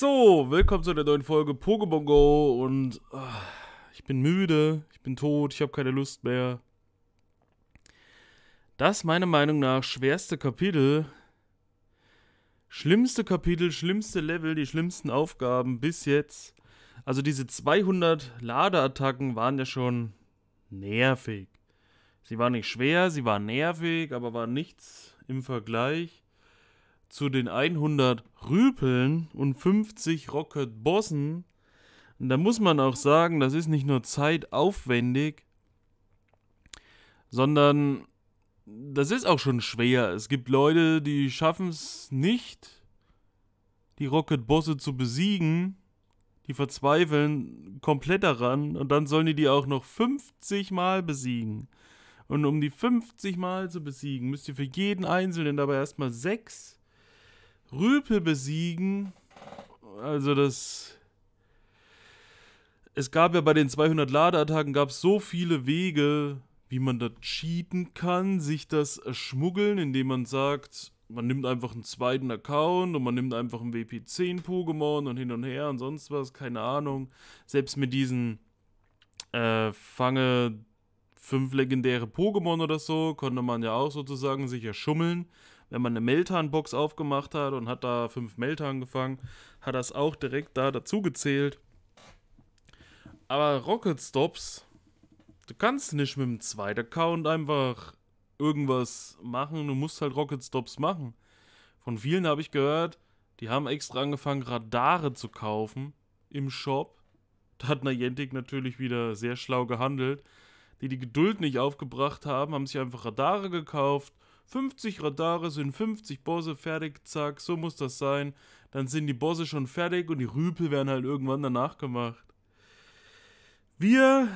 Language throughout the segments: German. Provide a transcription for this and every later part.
So, willkommen zu der neuen Folge Pokémon Go und oh, ich bin müde, ich bin tot, ich habe keine Lust mehr. Das meiner Meinung nach schwerste Kapitel, schlimmste Kapitel, schlimmste Level, die schlimmsten Aufgaben bis jetzt. Also diese 200 Ladeattacken waren ja schon nervig. Sie waren nicht schwer, sie waren nervig, aber waren nichts im Vergleich zu den 100 Rüpeln und 50 Rocket Bossen. Und da muss man auch sagen, das ist nicht nur zeitaufwendig, sondern das ist auch schon schwer. Es gibt Leute, die schaffen es nicht, die Rocket Bosse zu besiegen. Die verzweifeln komplett daran und dann sollen die die auch noch 50 Mal besiegen. Und um die 50 Mal zu besiegen, müsst ihr für jeden Einzelnen dabei erstmal sechs Rüpel besiegen. Also das... Es gab ja bei den 200 Ladeattacken gab es so viele Wege, wie man das cheaten kann, sich das schmuggeln, indem man sagt, man nimmt einfach einen zweiten Account und man nimmt einfach einen WP10 Pokémon und hin und her und sonst was, keine Ahnung. Selbst mit diesen äh, Fange fünf legendäre Pokémon oder so, konnte man ja auch sozusagen sich erschummeln wenn man eine Meltan-Box aufgemacht hat und hat da fünf Meltan gefangen, hat das auch direkt da dazu gezählt. Aber Rocket Stops, du kannst nicht mit dem zweiten Account einfach irgendwas machen, du musst halt Rocket Stops machen. Von vielen habe ich gehört, die haben extra angefangen, Radare zu kaufen im Shop. Da hat Niantic natürlich wieder sehr schlau gehandelt. Die die Geduld nicht aufgebracht haben, haben sich einfach Radare gekauft 50 Radare sind 50 Bosse fertig, zack, so muss das sein. Dann sind die Bosse schon fertig und die Rüpel werden halt irgendwann danach gemacht. Wir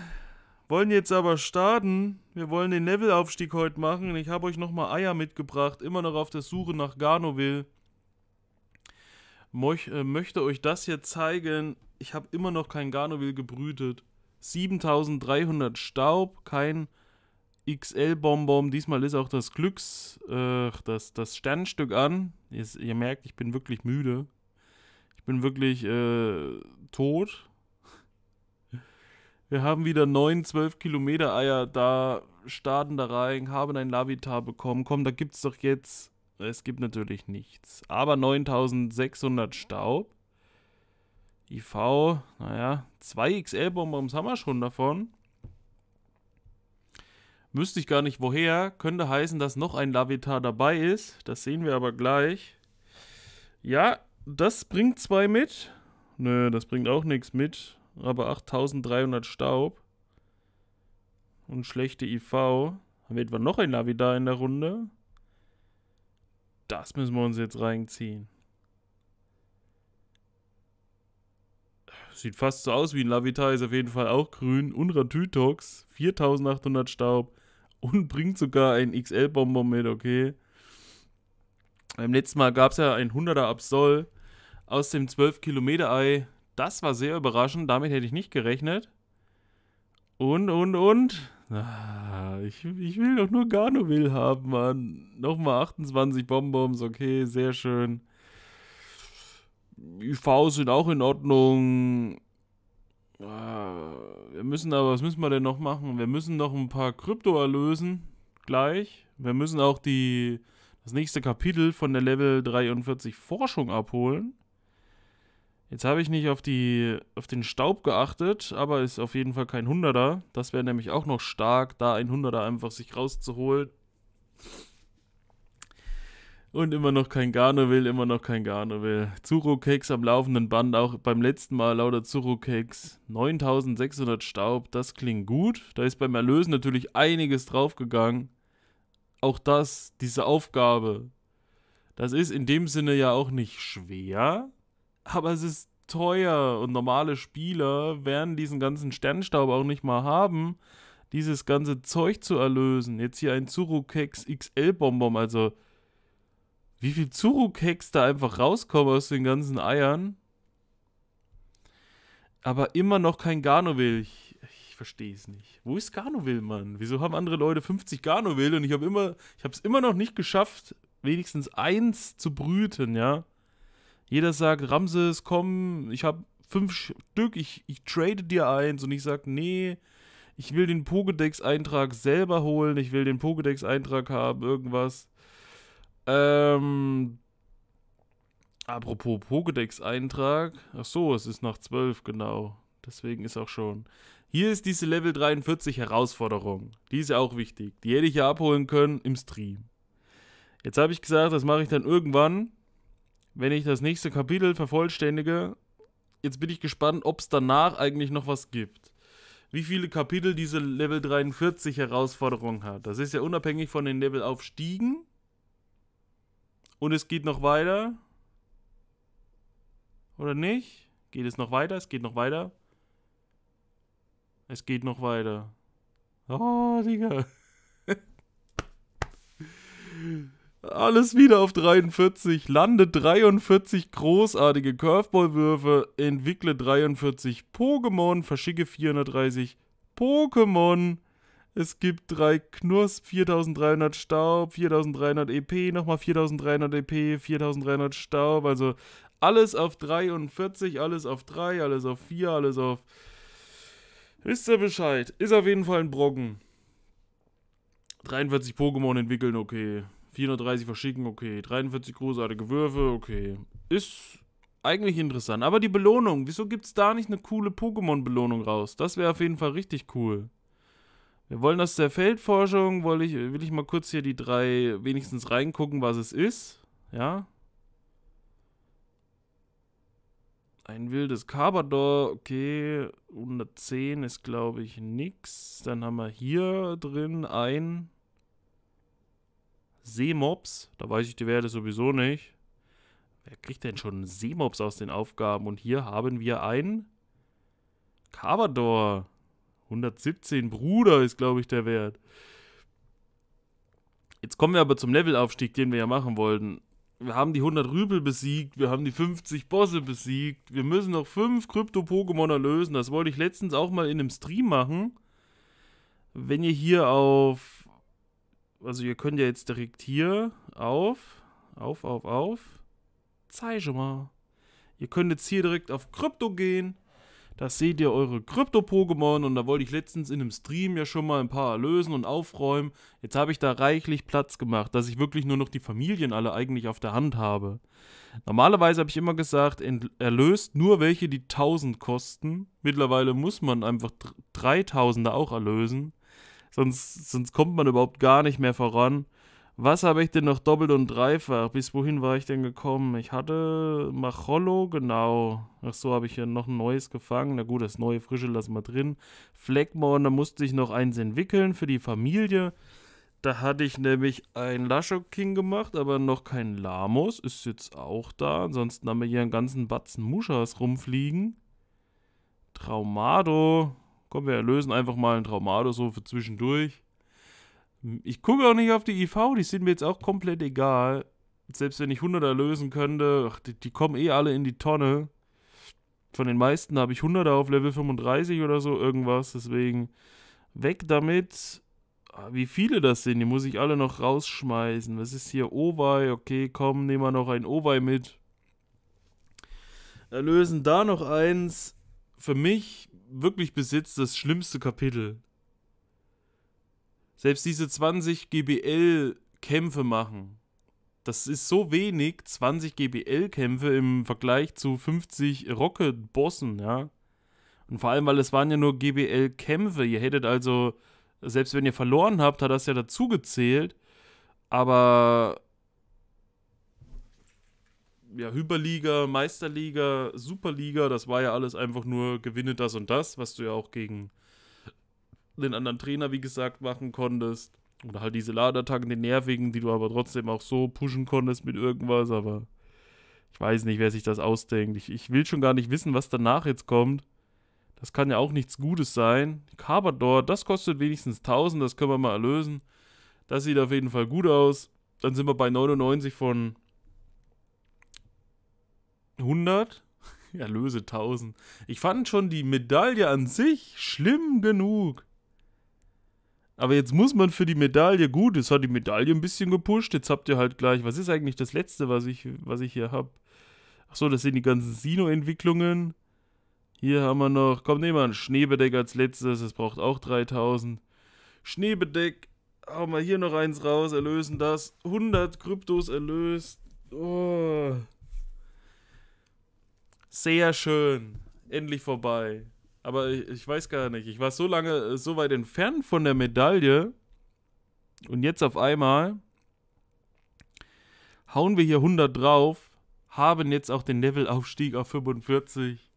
wollen jetzt aber starten. Wir wollen den Levelaufstieg heute machen. Ich habe euch nochmal Eier mitgebracht, immer noch auf der Suche nach Garnoville. Moch, äh, möchte euch das hier zeigen. Ich habe immer noch kein Garnoville gebrütet. 7300 Staub, kein XL-Bonbon. Diesmal ist auch das Glücks, äh, das, das Sternstück an. Ihr, ihr, merkt, ich bin wirklich müde. Ich bin wirklich äh, tot. Wir haben wieder 9, 12 Kilometer Eier da, starten da rein, haben ein Lavitar bekommen. Komm, da gibt's doch jetzt. Es gibt natürlich nichts. Aber 9600 Staub. IV, naja, 2 XL-Bonbons haben wir schon davon. Müsste ich gar nicht woher. Könnte heißen, dass noch ein Lavitar dabei ist. Das sehen wir aber gleich. Ja, das bringt zwei mit. Nö, das bringt auch nichts mit. Aber 8300 Staub. Und schlechte IV. Haben wir etwa noch ein Lavitar in der Runde? Das müssen wir uns jetzt reinziehen. Sieht fast so aus wie ein Lavitar, ist auf jeden Fall auch grün. Unratytox, 4800 Staub, und bringt sogar ein XL-Bonbon mit, okay. Beim letzten Mal gab es ja ein 100er Absol aus dem 12-Kilometer-Ei. Das war sehr überraschend, damit hätte ich nicht gerechnet. Und, und, und. Ah, ich, ich will doch nur Garnovil haben, Mann. Nochmal 28 Bonbons, okay, sehr schön. IV sind auch in Ordnung. Ah, wir müssen aber, was müssen wir denn noch machen? Wir müssen noch ein paar Krypto erlösen. Gleich. Wir müssen auch die, das nächste Kapitel von der Level 43 Forschung abholen. Jetzt habe ich nicht auf, die, auf den Staub geachtet, aber ist auf jeden Fall kein Hunderter. Das wäre nämlich auch noch stark, da ein Hunderter einfach sich rauszuholen. Und immer noch kein Garno immer noch kein Garno will. Zuro-Keks am laufenden Band, auch beim letzten Mal lauter Zuro-Keks. 9600 Staub, das klingt gut. Da ist beim Erlösen natürlich einiges draufgegangen. Auch das, diese Aufgabe, das ist in dem Sinne ja auch nicht schwer, aber es ist teuer und normale Spieler werden diesen ganzen Sternstaub auch nicht mal haben, dieses ganze Zeug zu erlösen. Jetzt hier ein Zurukeks XL-Bonbon, also wie viel Zurukeks da einfach rauskommen aus den ganzen Eiern. Aber immer noch kein Garnovil. Ich, ich verstehe es nicht. Wo ist Garnovil, Mann? Wieso haben andere Leute 50 Garnovil und ich habe immer, ich habe es immer noch nicht geschafft, wenigstens eins zu brüten, ja? Jeder sagt, Ramses, komm, ich habe fünf Stück, ich, ich trade dir eins und ich sage, nee, ich will den Pokédex-Eintrag selber holen, ich will den Pokédex-Eintrag haben, irgendwas. Ähm, apropos Pokédex-Eintrag. Ach so, es ist nach 12, genau. Deswegen ist auch schon. Hier ist diese Level 43 Herausforderung. Die ist ja auch wichtig. Die hätte ich ja abholen können im Stream. Jetzt habe ich gesagt, das mache ich dann irgendwann, wenn ich das nächste Kapitel vervollständige. Jetzt bin ich gespannt, ob es danach eigentlich noch was gibt. Wie viele Kapitel diese Level 43 Herausforderung hat. Das ist ja unabhängig von den Levelaufstiegen und es geht noch weiter. Oder nicht? Geht es noch weiter? Es geht noch weiter. Es geht noch weiter. Oh, Digga. Alles wieder auf 43. Lande 43 großartige Curveball-Würfe. Entwickle 43 Pokémon. Verschicke 430 Pokémon. Es gibt drei Knusp, 4300 Staub, 4300 EP, nochmal 4300 EP, 4300 Staub. Also alles auf 43, alles auf 3, alles auf 4, alles auf... Wisst ihr Bescheid? Ist auf jeden Fall ein Brocken. 43 Pokémon entwickeln, okay. 430 verschicken, okay. 43 großartige Würfe, okay. Ist eigentlich interessant. Aber die Belohnung, wieso gibt es da nicht eine coole Pokémon-Belohnung raus? Das wäre auf jeden Fall richtig cool. Wir wollen aus der Feldforschung, will ich, will ich mal kurz hier die drei wenigstens reingucken, was es ist. Ja. Ein wildes Carbador, okay. 110 ist, glaube ich, nix. Dann haben wir hier drin ein Seemops. Da weiß ich die Werte sowieso nicht. Wer kriegt denn schon einen Seemops aus den Aufgaben? Und hier haben wir ein Carbador. 117, Bruder, ist, glaube ich, der Wert. Jetzt kommen wir aber zum Levelaufstieg, den wir ja machen wollten. Wir haben die 100 Rübel besiegt, wir haben die 50 Bosse besiegt, wir müssen noch 5 krypto pokémon erlösen. Das wollte ich letztens auch mal in einem Stream machen. Wenn ihr hier auf... Also ihr könnt ja jetzt direkt hier auf, auf, auf, auf. Zeig schon mal. Ihr könnt jetzt hier direkt auf Krypto gehen da seht ihr eure Krypto-Pokémon und da wollte ich letztens in einem Stream ja schon mal ein paar erlösen und aufräumen. Jetzt habe ich da reichlich Platz gemacht, dass ich wirklich nur noch die Familien alle eigentlich auf der Hand habe. Normalerweise habe ich immer gesagt, erlöst nur welche, die 1000 kosten. Mittlerweile muss man einfach 3000er auch erlösen. Sonst, sonst kommt man überhaupt gar nicht mehr voran. Was habe ich denn noch doppelt und dreifach? Bis wohin war ich denn gekommen? Ich hatte Macholo, genau. Ach so, habe ich ja noch ein neues gefangen. Na gut, das neue Frische lassen wir drin. Fleckmorn, da musste ich noch eins entwickeln für die Familie. Da hatte ich nämlich ein Lashok King gemacht, aber noch kein Lamos. Ist jetzt auch da. Ansonsten haben wir hier einen ganzen Batzen Muschas rumfliegen. Traumado. Komm, wir erlösen einfach mal ein Traumado so für zwischendurch. Ich gucke auch nicht auf die IV, die sind mir jetzt auch komplett egal. Selbst wenn ich 100 erlösen könnte, ach, die, die, kommen eh alle in die Tonne. Von den meisten habe ich 100 auf Level 35 oder so irgendwas, deswegen weg damit. Ah, wie viele das sind, die muss ich alle noch rausschmeißen. Was ist hier? Owei, okay, komm, nehmen wir noch ein Owei mit. Erlösen da noch eins. Für mich wirklich besitzt das schlimmste Kapitel. Selbst diese 20 GBL-Kämpfe machen, das ist so wenig, 20 GBL-Kämpfe im Vergleich zu 50 Rocket-Bossen, ja. Und vor allem, weil es waren ja nur GBL-Kämpfe. Ihr hättet also, selbst wenn ihr verloren habt, hat das ja dazu gezählt. Aber ja, Hyperliga, Meisterliga, Superliga, das war ja alles einfach nur Gewinne das und das, was du ja auch gegen den anderen Trainer, wie gesagt, machen konntest. Oder halt diese Laderattacken, den nervigen, die du aber trotzdem auch so pushen konntest mit irgendwas, aber ich weiß nicht, wer sich das ausdenkt. Ich, ich will schon gar nicht wissen, was danach jetzt kommt. Das kann ja auch nichts Gutes sein. Carbador, das kostet wenigstens 1000, das können wir mal erlösen. Das sieht auf jeden Fall gut aus. Dann sind wir bei 99 von 100. Erlöse 1000. Ich fand schon die Medaille an sich schlimm genug. Aber jetzt muss man für die Medaille, gut, jetzt hat die Medaille ein bisschen gepusht, jetzt habt ihr halt gleich, was ist eigentlich das letzte, was ich, was ich hier hab? Achso, das sind die ganzen Sino-Entwicklungen. Hier haben wir noch, komm, nehmen wir ein Schneebedeck als letztes, das braucht auch 3000. Schneebedeck, hauen wir hier noch eins raus, erlösen das. 100 Kryptos erlöst. Oh. Sehr schön. Endlich vorbei aber ich, ich, weiß gar nicht. Ich war so lange, äh, so weit entfernt von der Medaille und jetzt auf einmal hauen wir hier 100 drauf, haben jetzt auch den Levelaufstieg auf 45.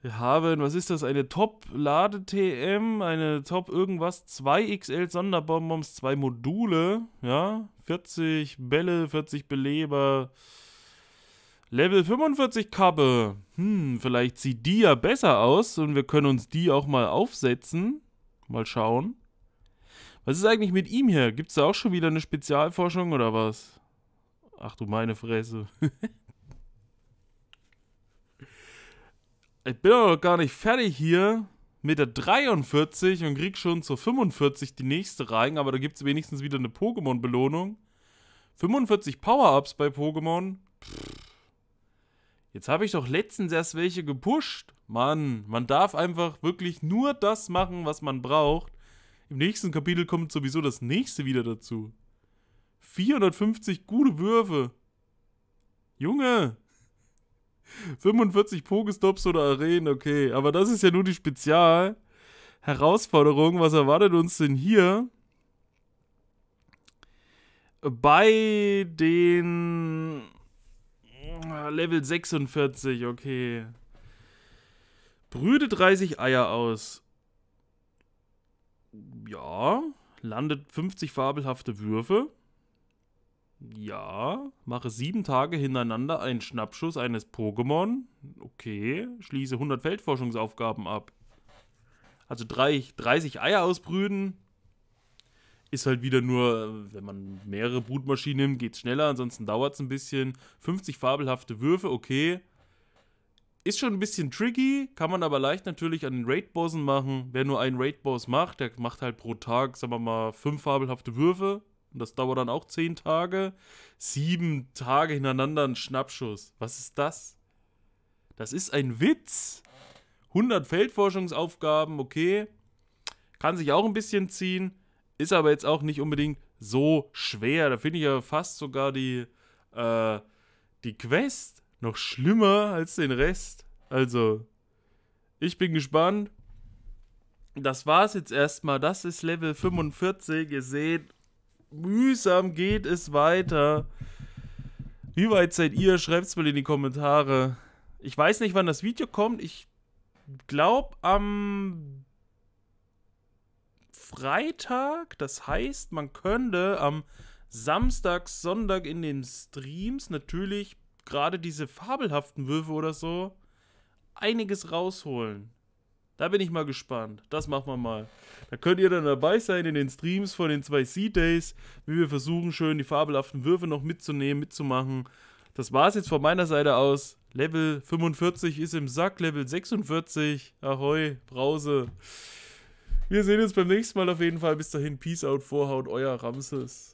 Wir haben, was ist das, eine Top-Lade-TM, eine Top-Irgendwas, 2 XL Sonderbonbons, zwei Module, ja, 40 Bälle, 40 Beleber, Level 45 Kappe. Hm, vielleicht sieht die ja besser aus und wir können uns die auch mal aufsetzen. Mal schauen. Was ist eigentlich mit ihm hier? Gibt es da auch schon wieder eine Spezialforschung oder was? Ach du meine Fresse. ich bin auch noch gar nicht fertig hier mit der 43 und krieg schon zur 45 die nächste rein, aber da gibt es wenigstens wieder eine Pokémon-Belohnung. 45 Power-Ups bei Pokémon. Pff. Jetzt habe ich doch letztens erst welche gepusht. Mann, man darf einfach wirklich nur das machen, was man braucht. Im nächsten Kapitel kommt sowieso das nächste wieder dazu. 450 gute Würfe. Junge! 45 Pokestops oder Arenen, okay. Aber das ist ja nur die Spezial-Herausforderung. Was erwartet uns denn hier? Bei den Ah, Level 46, okay. Brüde 30 Eier aus. Ja. Landet 50 fabelhafte Würfe. Ja. Mache sieben Tage hintereinander einen Schnappschuss eines Pokémon. Okay. Schließe 100 Feldforschungsaufgaben ab. Also 30 Eier ausbrüden. Ist halt wieder nur, äh, wenn man mehrere Brutmaschinen nimmt, geht es schneller, ansonsten dauert es ein bisschen. 50 fabelhafte Würfe, okay. Ist schon ein bisschen tricky, kann man aber leicht natürlich an den Raid-Bossen machen. Wer nur einen Raid-Boss macht, der macht halt pro Tag, sagen wir mal, fünf fabelhafte Würfe. Und das dauert dann auch zehn Tage. Sieben Tage hintereinander ein Schnappschuss. Was ist das? Das ist ein Witz. 100 Feldforschungsaufgaben, okay. Kann sich auch ein bisschen ziehen. Ist aber jetzt auch nicht unbedingt so schwer. Da finde ich ja fast sogar die, äh, die Quest noch schlimmer als den Rest. Also, ich bin gespannt. Das war's jetzt erstmal. Das ist Level 45. Ihr seht, mühsam geht es weiter. Wie weit seid ihr? Schreibt es mal in die Kommentare. Ich weiß nicht, wann das Video kommt. Ich glaube am Freitag. Das heißt, man könnte am Samstag, Sonntag in den Streams natürlich gerade diese fabelhaften Würfe oder so einiges rausholen. Da bin ich mal gespannt. Das machen wir mal. Da könnt ihr dann dabei sein in den Streams von den zwei Sea-Days, wie wir versuchen, schön die fabelhaften Würfe noch mitzunehmen, mitzumachen. Das war es jetzt von meiner Seite aus. Level 45 ist im Sack, Level 46. Ahoi, Brause. Wir sehen uns beim nächsten Mal auf jeden Fall. Bis dahin, Peace out, Vorhaut, euer Ramses.